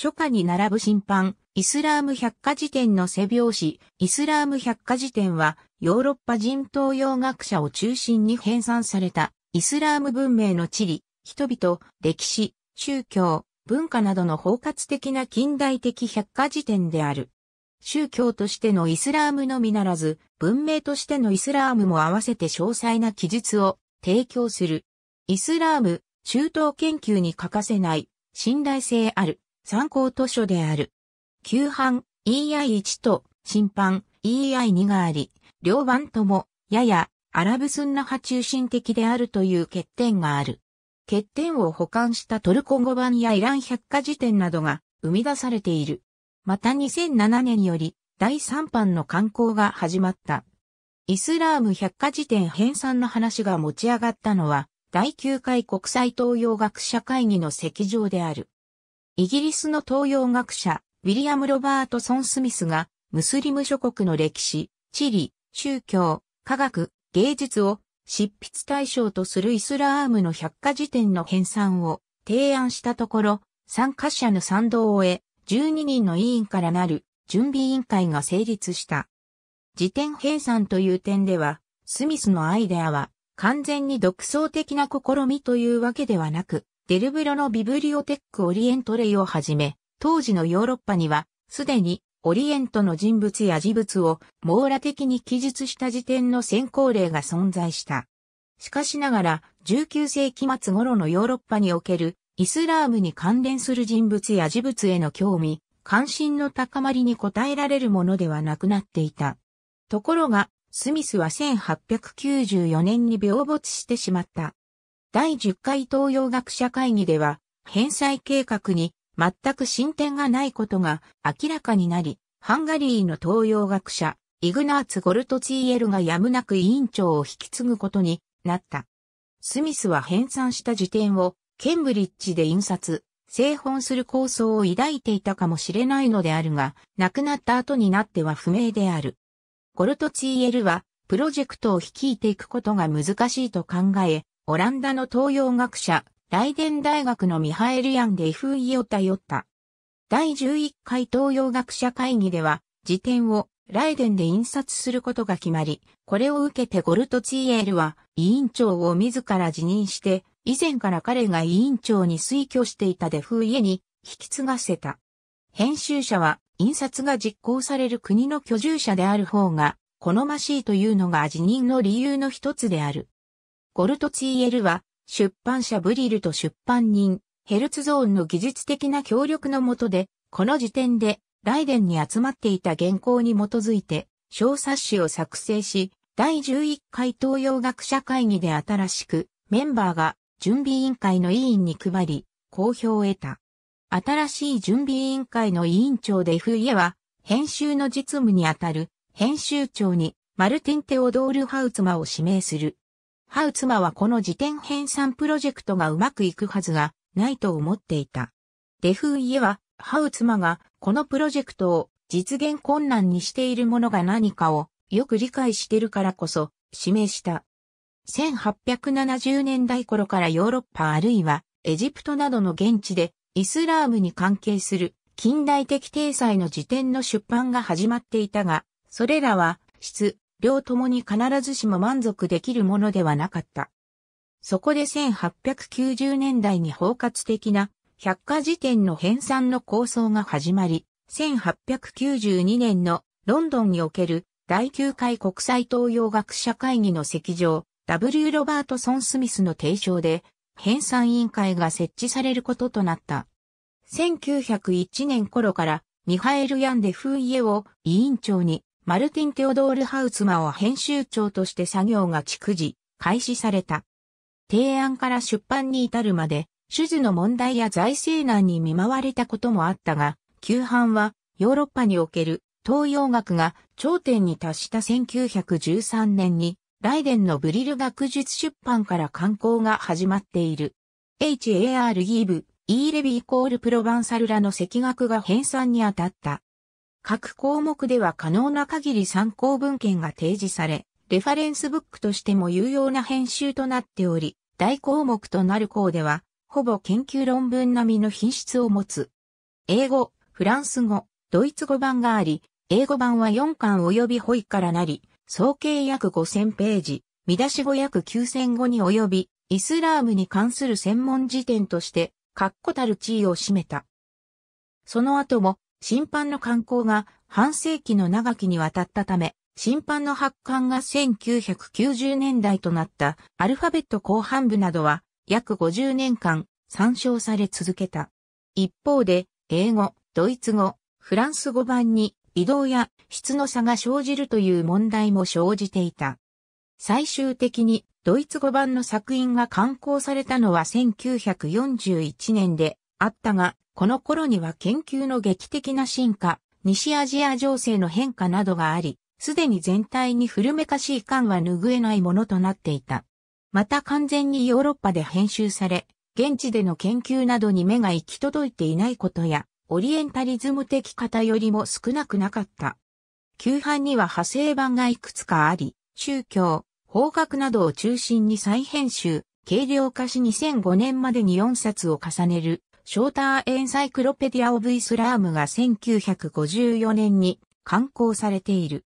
初夏に並ぶ審判、イスラーム百科事典の背表紙、イスラーム百科事典は、ヨーロッパ人東洋学者を中心に編纂された、イスラーム文明の地理、人々、歴史、宗教、文化などの包括的な近代的百科事典である。宗教としてのイスラームのみならず、文明としてのイスラームも合わせて詳細な記述を提供する。イスラーム、中東研究に欠かせない、信頼性ある、参考図書である。旧版 EI1 と新版 EI2 があり、両版ともややアラブスンナ派中心的であるという欠点がある。欠点を補完したトルコ語版やイラン百科事典などが生み出されている。また2007年より第3版の刊行が始まった。イスラーム百科事典編纂の話が持ち上がったのは、第9回国際東洋学者会議の席上である。イギリスの東洋学者、ウィリアム・ロバートソン・スミスが、ムスリム諸国の歴史、地理、宗教、科学、芸術を執筆対象とするイスラームの百科事典の編纂を提案したところ、参加者の賛同を得、12人の委員からなる準備委員会が成立した。辞典編纂という点では、スミスのアイデアは完全に独創的な試みというわけではなく、デルブロのビブリオテックオリエントレイをはじめ、当時のヨーロッパには、すでにオリエントの人物や事物を網羅的に記述した時点の先行例が存在した。しかしながら、19世紀末頃のヨーロッパにおけるイスラームに関連する人物や事物への興味、関心の高まりに応えられるものではなくなっていた。ところが、スミスは1894年に病没してしまった。第10回東洋学者会議では、返済計画に全く進展がないことが明らかになり、ハンガリーの東洋学者、イグナーツ・ゴルトチーエルがやむなく委員長を引き継ぐことになった。スミスは編纂した辞典をケンブリッジで印刷、製本する構想を抱いていたかもしれないのであるが、亡くなった後になっては不明である。ゴルトチーエルは、プロジェクトを率いていくことが難しいと考え、オランダの東洋学者、ライデン大学のミハエル・ヤン・レフイオタヨタ。第11回東洋学者会議では、辞典をライデンで印刷することが決まり、これを受けてゴルトツィエールは委員長を自ら辞任して、以前から彼が委員長に推挙していたデフ家に引き継がせた。編集者は印刷が実行される国の居住者である方が好ましいというのが辞任の理由の一つである。ゴルトチ l エルは、出版社ブリルと出版人、ヘルツゾーンの技術的な協力のもとで、この時点で、ライデンに集まっていた原稿に基づいて、小冊子を作成し、第11回東洋学者会議で新しく、メンバーが準備委員会の委員に配り、公表を得た。新しい準備委員会の委員長でフイエは、編集の実務にあたる、編集長に、マルティン・テオドール・ハウツマを指名する。ハウ妻はこの辞典編纂プロジェクトがうまくいくはずがないと思っていた。デフイエは、ハウ妻がこのプロジェクトを実現困難にしているものが何かをよく理解してるからこそ指名した。1870年代頃からヨーロッパあるいはエジプトなどの現地でイスラームに関係する近代的体裁の辞典の出版が始まっていたが、それらは質、両ともに必ずしも満足できるものではなかった。そこで1890年代に包括的な百科事典の編纂の構想が始まり、1892年のロンドンにおける第9回国際東洋学者会議の席上、W. ロバートソン・スミスの提唱で、編纂委員会が設置されることとなった。1901年頃から、ミハエル・ヤンデフーイエを委員長に、マルティン・テオドール・ハウツマを編集長として作業が逐次、開始された。提案から出版に至るまで、手術の問題や財政難に見舞われたこともあったが、旧版はヨーロッパにおける東洋学が頂点に達した1913年に、ライデンのブリル学術出版から刊行が始まっている。H.A.R. ギーブ、E. レビイコールプロバンサルらの赤学が編纂に当たった。各項目では可能な限り参考文献が提示され、レファレンスブックとしても有用な編集となっており、大項目となる項では、ほぼ研究論文並みの品質を持つ。英語、フランス語、ドイツ語版があり、英語版は4巻及びホイからなり、総計約5000ページ、見出し語約9000語に及び、イスラームに関する専門辞典として、確固たる地位を占めた。その後も、審判の刊行が半世紀の長きにわたったため、審判の発刊が1990年代となったアルファベット後半部などは約50年間参照され続けた。一方で、英語、ドイツ語、フランス語版に移動や質の差が生じるという問題も生じていた。最終的にドイツ語版の作品が刊行されたのは1941年であったが、この頃には研究の劇的な進化、西アジア情勢の変化などがあり、すでに全体に古めかしい感は拭えないものとなっていた。また完全にヨーロッパで編集され、現地での研究などに目が行き届いていないことや、オリエンタリズム的偏りも少なくなかった。旧版には派生版がいくつかあり、宗教、法学などを中心に再編集、軽量化し2005年までに4冊を重ねるショーターエンサイクロペディア・オブ・イスラームが1954年に刊行されている。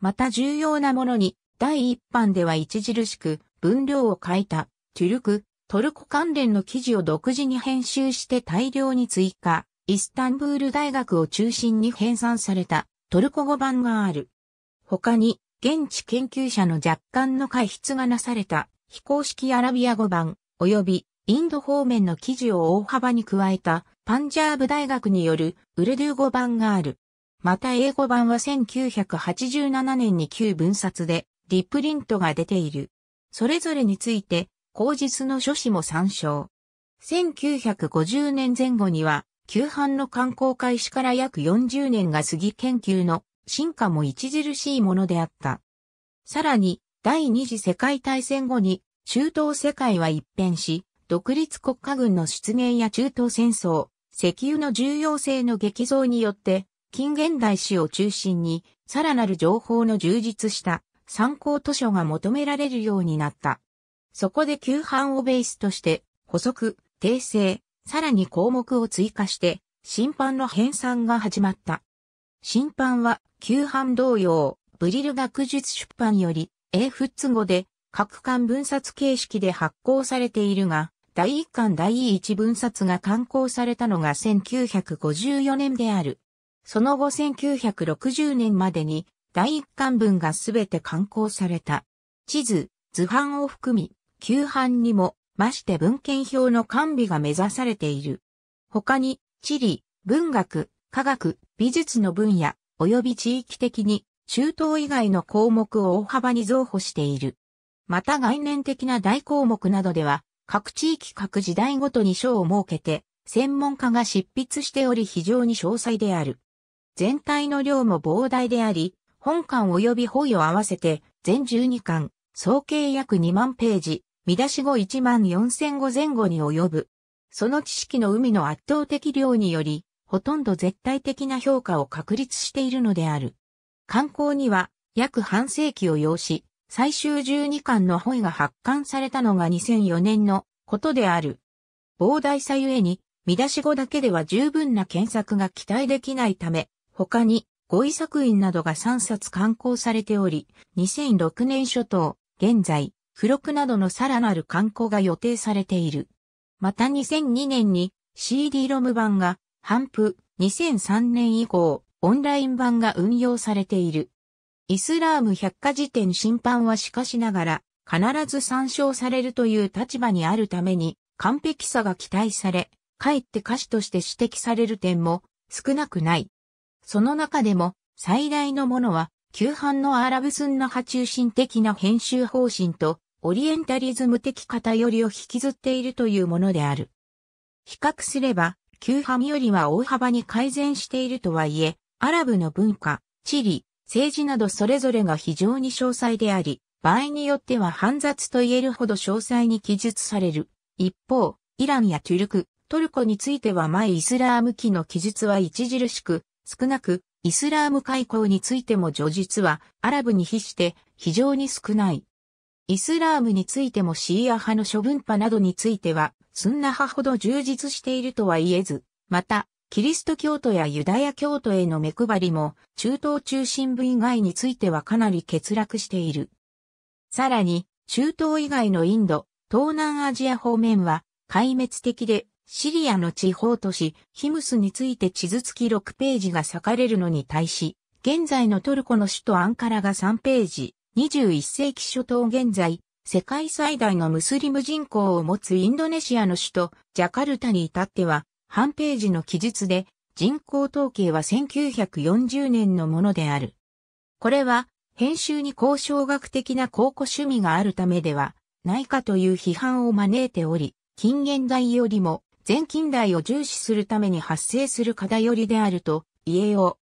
また重要なものに、第一版では著しく分量を変えた、トゥルク、トルコ関連の記事を独自に編集して大量に追加、イスタンブール大学を中心に編纂されたトルコ語版がある。他に、現地研究者の若干の解筆がなされた非公式アラビア語版、及びインド方面の記事を大幅に加えたパンジャーブ大学によるウルドゥー語版がある。また英語版は1987年に旧分冊でリプリントが出ている。それぞれについて、後日の書誌も参照。1950年前後には、旧版の観光開始から約40年が過ぎ研究の進化も著しいものであった。さらに、第二次世界大戦後に、中東世界は一変し、独立国家軍の出現や中東戦争、石油の重要性の激増によって、近現代史を中心に、さらなる情報の充実した参考図書が求められるようになった。そこで旧版をベースとして、補足、訂正、さらに項目を追加して、審判の編纂が始まった。審判は、旧版同様、ブリル学術出版より、英仏語で、各巻分冊形式で発行されているが、第1巻第1分冊が刊行されたのが1954年である。その後1960年までに第1巻分がすべて刊行された。地図、図版を含み、旧版にも、まして文献表の完備が目指されている。他に、地理、文学、科学、美術の分野、及び地域的に、中東以外の項目を大幅に増補している。また概念的な大項目などでは、各地域各時代ごとに章を設けて、専門家が執筆しており非常に詳細である。全体の量も膨大であり、本館及び本を合わせて、全12巻、総計約2万ページ、見出し後1万4000語前後に及ぶ。その知識の海の圧倒的量により、ほとんど絶対的な評価を確立しているのである。観光には約半世紀を要し、最終12巻の本が発刊されたのが2004年のことである。膨大さゆえに、見出し語だけでは十分な検索が期待できないため、他に語彙作品などが3冊刊行されており、2006年初頭、現在、付録などのさらなる刊行が予定されている。また2002年に CD-ROM 版が、反布、2003年以降、オンライン版が運用されている。イスラーム百科事典審判はしかしながら、必ず参照されるという立場にあるために、完璧さが期待され、かえって歌詞として指摘される点も少なくない。その中でも、最大のものは、旧版のアラブスンナ派中心的な編集方針と、オリエンタリズム的偏りを引きずっているというものである。比較すれば、旧版よりは大幅に改善しているとはいえ、アラブの文化、地理、政治などそれぞれが非常に詳細であり、場合によっては煩雑と言えるほど詳細に記述される。一方、イランやトゥルク、トルコについては前イスラーム期の記述は著しく、少なく、イスラーム開口についても叙述はアラブに比して非常に少ない。イスラームについてもシーア派の諸分派などについては、スンナ派ほど充実しているとは言えず、また、キリスト教徒やユダヤ教徒への目配りも、中東中心部以外についてはかなり欠落している。さらに、中東以外のインド、東南アジア方面は、壊滅的で、シリアの地方都市、ヒムスについて地図付き6ページが割かれるのに対し、現在のトルコの首都アンカラが3ページ、21世紀初頭現在、世界最大のムスリム人口を持つインドネシアの首都、ジャカルタに至っては、半ページの記述で、人口統計は1940年のものである。これは、編集に交渉学的な考古趣味があるためでは、ないかという批判を招いており、近現代よりも、全近代を重視するために発生する偏りであると言えよ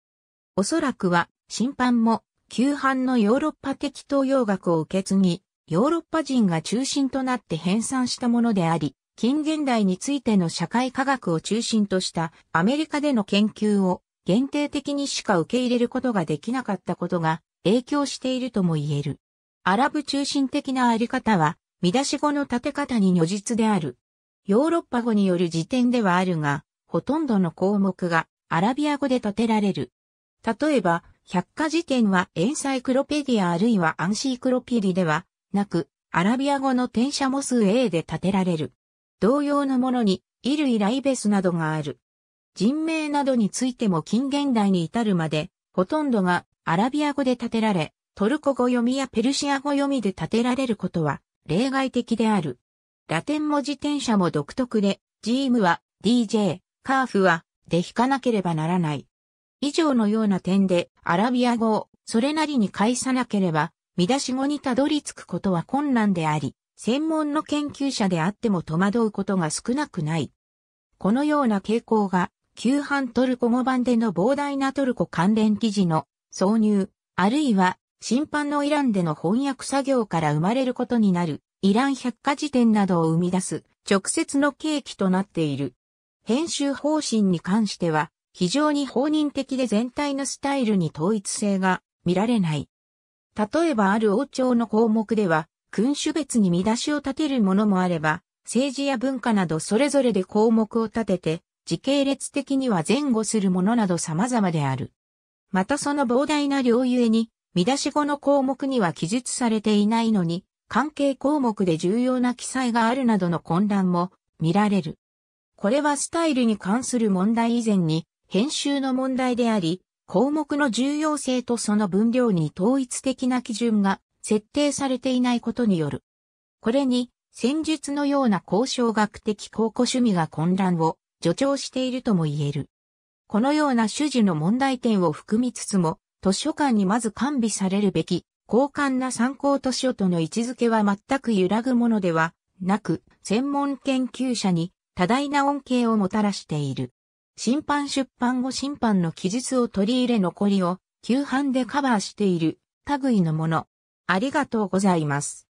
う。おそらくは、審判も、旧版のヨーロッパ的東洋学を受け継ぎ、ヨーロッパ人が中心となって編纂したものであり、近現代についての社会科学を中心としたアメリカでの研究を限定的にしか受け入れることができなかったことが影響しているとも言える。アラブ中心的なあり方は、見出し語の立て方に如実である。ヨーロッパ語による辞典ではあるが、ほとんどの項目がアラビア語で立てられる。例えば、百科辞典はエンサイクロペディアあるいはアンシークロピディではなく、アラビア語の転写模数 A で立てられる。同様のものに、衣類ライベスなどがある。人名などについても近現代に至るまで、ほとんどがアラビア語で建てられ、トルコ語読みやペルシア語読みで建てられることは例外的である。ラテン文字転写も独特で、ジームは DJ、カーフはで弾かなければならない。以上のような点でアラビア語をそれなりに返さなければ、見出し語にたどり着くことは困難であり、専門の研究者であっても戸惑うことが少なくない。このような傾向が、旧版トルコ語版での膨大なトルコ関連記事の挿入、あるいは審判のイランでの翻訳作業から生まれることになる、イラン百科事典などを生み出す直接の契機となっている。編集方針に関しては、非常に法人的で全体のスタイルに統一性が見られない。例えばある王朝の項目では、君主別に見出しを立てるものもあれば、政治や文化などそれぞれで項目を立てて、時系列的には前後するものなど様々である。またその膨大な量ゆえに、見出し後の項目には記述されていないのに、関係項目で重要な記載があるなどの混乱も見られる。これはスタイルに関する問題以前に、編集の問題であり、項目の重要性とその分量に統一的な基準が設定されていないことによる。これに、戦術のような交渉学的考古趣味が混乱を助長しているとも言える。このような主事の問題点を含みつつも、図書館にまず完備されるべき、交換な参考図書との位置づけは全く揺らぐものではなく、専門研究者に多大な恩恵をもたらしている。審判出版後審判の記述を取り入れ残りを、旧版でカバーしている、類のもの。ありがとうございます。